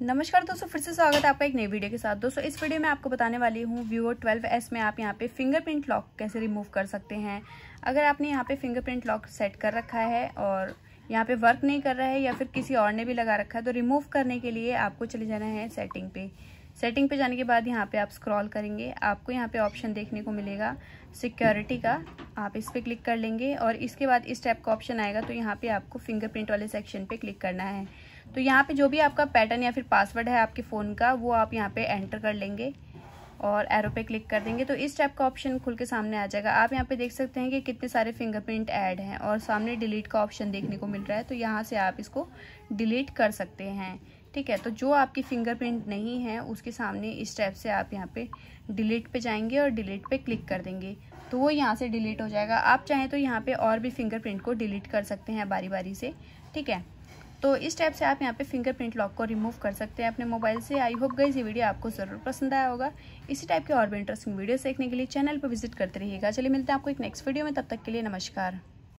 नमस्कार दोस्तों फिर से स्वागत है आपका एक नई वीडियो के साथ दोस्तों इस वीडियो में आपको बताने वाली हूँ वीवो 12s में आप यहाँ पे फिंगरप्रिंट लॉक कैसे रिमूव कर सकते हैं अगर आपने यहाँ पे फिंगरप्रिंट लॉक सेट कर रखा है और यहाँ पे वर्क नहीं कर रहा है या फिर किसी और ने भी लगा रखा है तो रिमूव करने के लिए आपको चले जाना है सेटिंग पे सेटिंग पे जाने के बाद यहाँ पे आप स्क्रॉल करेंगे आपको यहाँ पे ऑप्शन देखने को मिलेगा सिक्योरिटी का आप इस पर क्लिक कर लेंगे और इसके बाद इस टाइप का ऑप्शन आएगा तो यहाँ पे आपको फिंगरप्रिंट वाले सेक्शन पे क्लिक करना है तो यहाँ पे जो भी आपका पैटर्न या फिर पासवर्ड है आपके फ़ोन का वो आप यहाँ पर एंटर कर लेंगे और एरो पे क्लिक कर देंगे तो इस टाइप का ऑप्शन खुल के सामने आ जाएगा आप यहाँ पे देख सकते हैं कि कितने सारे फिंगरप्रिंट ऐड हैं और सामने डिलीट का ऑप्शन देखने को मिल रहा है तो यहाँ से आप इसको डिलीट कर सकते हैं ठीक है तो जो आपकी फिंगरप्रिंट नहीं है उसके सामने इस टाइप से आप यहाँ पे डिलीट पे जाएंगे और डिलीट पे क्लिक कर देंगे तो वो यहाँ से डिलीट हो जाएगा आप चाहें तो यहाँ पे और भी फिंगरप्रिंट को डिलीट कर सकते हैं बारी बारी से ठीक है तो इस टाइप से आप यहाँ पे फिंगरप्रिंट लॉक को रिमूव कर सकते हैं अपने मोबाइल से आई होप गई ये वीडियो आपको ज़रूर पसंद आया होगा इसी टाइप के और भी इंटरेस्टिंग वीडियो देखने के लिए चैनल पर विजिट करते रहिएगा चलिए मिलते हैं आपको एक नेक्स्ट वीडियो में तब तक के लिए नमस्कार